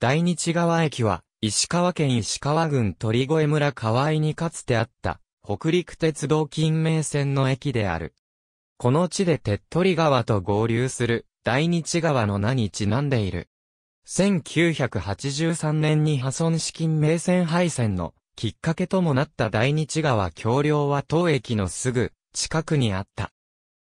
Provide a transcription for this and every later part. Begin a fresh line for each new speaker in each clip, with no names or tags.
大日川駅は、石川県石川郡鳥越村河合にかつてあった、北陸鉄道近名線の駅である。この地で鉄取川と合流する、大日川の名にちなんでいる。1983年に破損資金名線廃線のきっかけともなった大日川橋梁は当駅のすぐ近くにあった。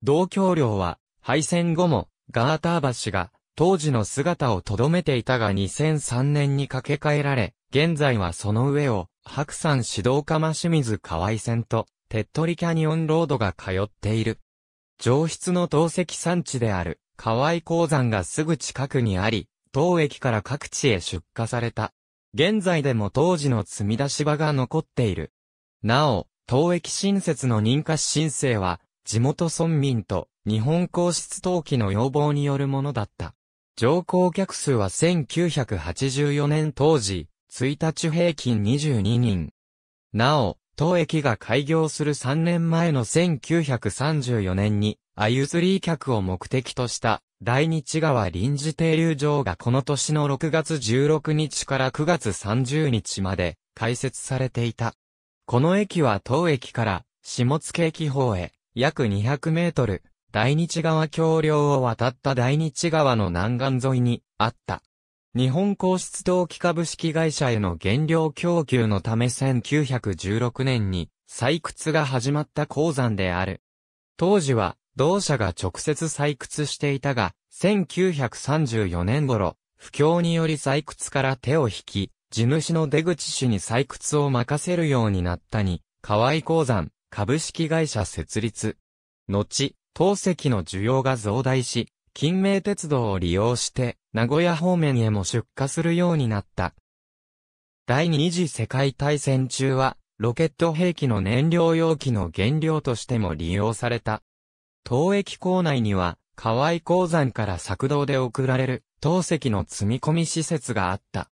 同橋梁は廃線後もガーター橋が当時の姿を留めていたが2003年に掛け替えられ、現在はその上を、白山指導釜清水河合線と、手っ取りキャニオンロードが通っている。上質の陶石産地である、河合鉱山がすぐ近くにあり、当駅から各地へ出荷された。現在でも当時の積み出し場が残っている。なお、当駅新設の認可申請は、地元村民と日本皇室登記の要望によるものだった。乗降客数は1984年当時、1日平均22人。なお、当駅が開業する3年前の1934年に、あゆずり客を目的とした、大日川臨時停留場がこの年の6月16日から9月30日まで開設されていた。この駅は当駅から下野駅方へ約200メートル、大日川橋梁を渡った大日川の南岸沿いにあった。日本皇室陶器株式会社への原料供給のため1916年に採掘が始まった鉱山である。当時は同社が直接採掘していたが、1934年頃、不況により採掘から手を引き、地主の出口氏に採掘を任せるようになったに、河合鉱山、株式会社設立。後、陶石の需要が増大し、近名鉄道を利用して、名古屋方面へも出荷するようになった。第二次世界大戦中は、ロケット兵器の燃料容器の原料としても利用された。東駅構内には、河合鉱山から作動で送られる、陶石の積み込み施設があった。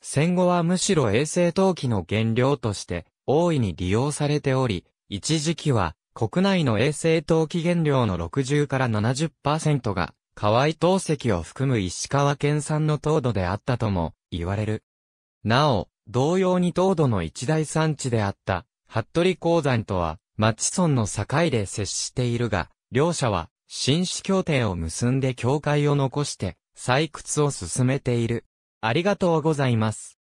戦後はむしろ衛星陶器の原料として、大いに利用されており、一時期は、国内の衛星陶器原料の60から70%が、河合陶石を含む石川県産の糖度であったとも言われる。なお、同様に糖度の一大産地であった、服部鉱山とは、町村の境で接しているが、両者は、新種協定を結んで境界を残して、採掘を進めている。ありがとうございます。